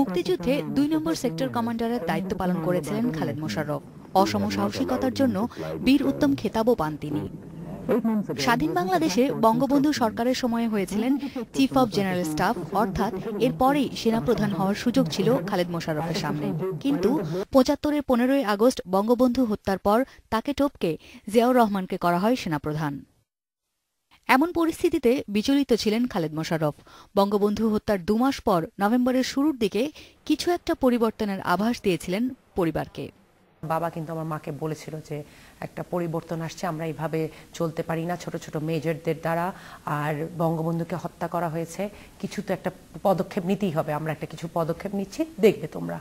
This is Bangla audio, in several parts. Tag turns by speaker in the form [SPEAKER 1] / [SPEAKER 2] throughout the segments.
[SPEAKER 1] মুক্তিযুদ্ধে দুই নম্বর সেক্টর কমান্ডারের দায়িত্ব পালন করেছিলেন খালেদ মোশাররফ অসম সাহসিকতার জন্য বীর উত্তম খেতাবও পান তিনি স্বাধীন বাংলাদেশে বঙ্গবন্ধু সরকারের সময়ে হয়েছিলেন চিফ অব জেনারেল স্টাফ অর্থাৎ এরপরেই সেনাপ্রধান হওয়ার সুযোগ ছিল খালেদ মোশাররফের সামনে কিন্তু পঁচাত্তরের পনেরোই আগস্ট বঙ্গবন্ধু হত্যার পর তাকে টপকে জিয়াউর রহমানকে করা হয় সেনাপ্রধান এমন পরিস্থিতিতে বিচলিত ছিলেন খালেদ মোশাররফ বঙ্গবন্ধু হত্যার দুমাস পর নভেম্বরের শুরুর
[SPEAKER 2] দিকে কিছু একটা পরিবর্তনের আভাস দিয়েছিলেন পরিবারকে বাবা কিন্তু আমার মাকে বলেছিল যে একটা পরিবর্তন আসছে আমরা এইভাবে চলতে পারি না ছোট ছোট মেজরদের দ্বারা আর বঙ্গবন্ধুকে হত্যা করা হয়েছে কিছু তো একটা পদক্ষেপ নিতেই হবে আমরা একটা কিছু পদক্ষেপ নিচ্ছি দেখবে তোমরা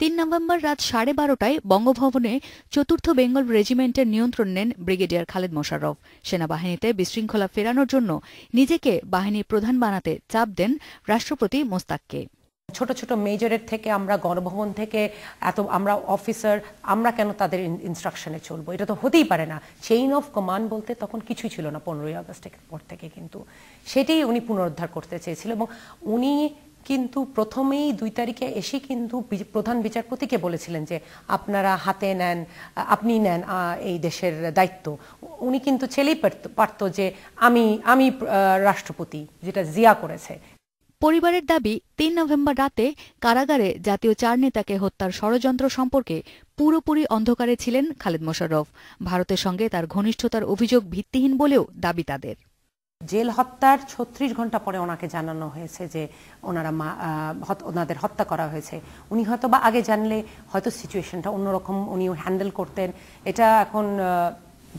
[SPEAKER 1] তিন নভেম্বর রাত সাড়ে বারোটায় বঙ্গভবনে চতুর্থ বেঙ্গল রেজিমেন্টের নিয়ন্ত্রণ নেন ব্রিগেডিয়ার খালেদ মোশারফ সেনাবাহিনীতে বিশৃঙ্খলা ফেরানোর জন্য নিজেকে বাহিনীর প্রধান বানাতে চাপ দেন রাষ্ট্রপতি মোস্তাককে
[SPEAKER 2] ছোট ছোট মেজরের থেকে আমরা গণভবন থেকে এত আমরা অফিসার আমরা কেন তাদের ইনস্ট্রাকশনে চলবো এটা তো হতেই পারে না চেইন অফ কমান্ড বলতে তখন কিছুই ছিল না পনেরোই আগস্টের পর থেকে কিন্তু সেটাই উনি পুনরুদ্ধার করতে চেয়েছিল এবং উনি কিন্তু প্রথমেই দুই তারিখে এসে কিন্তু প্রধান বিচারপতিকে বলেছিলেন যে আপনারা হাতে নেন আপনি নেন এই দেশের দায়িত্ব উনি কিন্তু ছেলেই পারত যে আমি আমি রাষ্ট্রপতি যেটা জিয়া করেছে পরিবারের দাবি তিন নভেম্বর রাতে
[SPEAKER 1] কারাগারে জাতীয় চার নেতাকে হত্যার ষড়যন্ত্র সম্পর্কে পুরোপুরি অন্ধকারে ছিলেন
[SPEAKER 2] খালেদ মোশাররফ ভারতের সঙ্গে তার ঘনিষ্ঠতার অভিযোগ ভিত্তিহীন বলেও দাবি তাদের জেল হত্যার ছত্রিশ ঘন্টা পরে ওনাকে জানানো হয়েছে যে ওনারা মা ওনাদের হত্যা করা হয়েছে উনি হয়তো বা আগে জানলে হয়তো সিচুয়েশনটা অন্যরকম উনি হ্যান্ডেল করতেন এটা এখন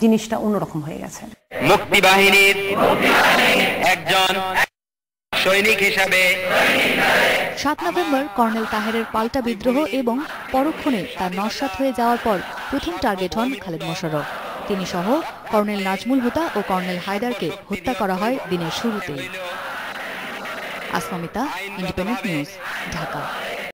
[SPEAKER 2] জিনিসটা অন্যরকম হয়ে গেছে
[SPEAKER 1] মুক্তি বাহিনীর একজন সৈনিক হিসাবে সাত নভেম্বর কর্নেল তাহেরের পাল্টা বিদ্রোহ এবং পরক্ষণে তার নস্বাত হয়ে যাওয়ার পর প্রথম টার্গেট হন খালেদ মোশারফ তিনি সহ কর্নেল নাজমুল হুতা ও কর্নেল হায়দারকে হত্যা করা হয় দিনের শুরুতেই আসমিতা ইন্ডিপেন্ডেন্ট নিউজ ঢাকা